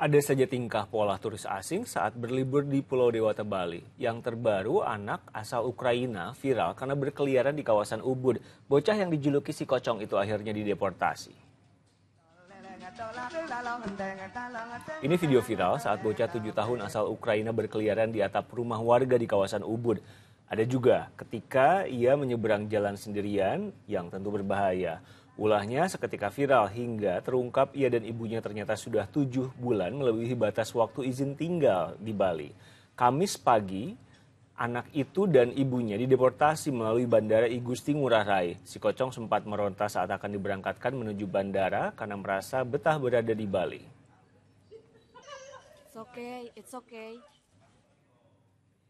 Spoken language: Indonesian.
Ada saja tingkah pola turis asing saat berlibur di Pulau Dewata Bali. Yang terbaru, anak asal Ukraina viral karena berkeliaran di kawasan Ubud. Bocah yang dijuluki si kocong itu akhirnya dideportasi. Ini video viral saat bocah tujuh tahun asal Ukraina berkeliaran di atap rumah warga di kawasan Ubud. Ada juga ketika ia menyeberang jalan sendirian yang tentu berbahaya. Ulahnya seketika viral hingga terungkap ia dan ibunya ternyata sudah tujuh bulan melebihi batas waktu izin tinggal di Bali. Kamis pagi, anak itu dan ibunya dideportasi melalui Bandara Igusti Ngurah Rai. Si Kocong sempat meronta saat akan diberangkatkan menuju bandara karena merasa betah berada di Bali. It's okay, it's okay.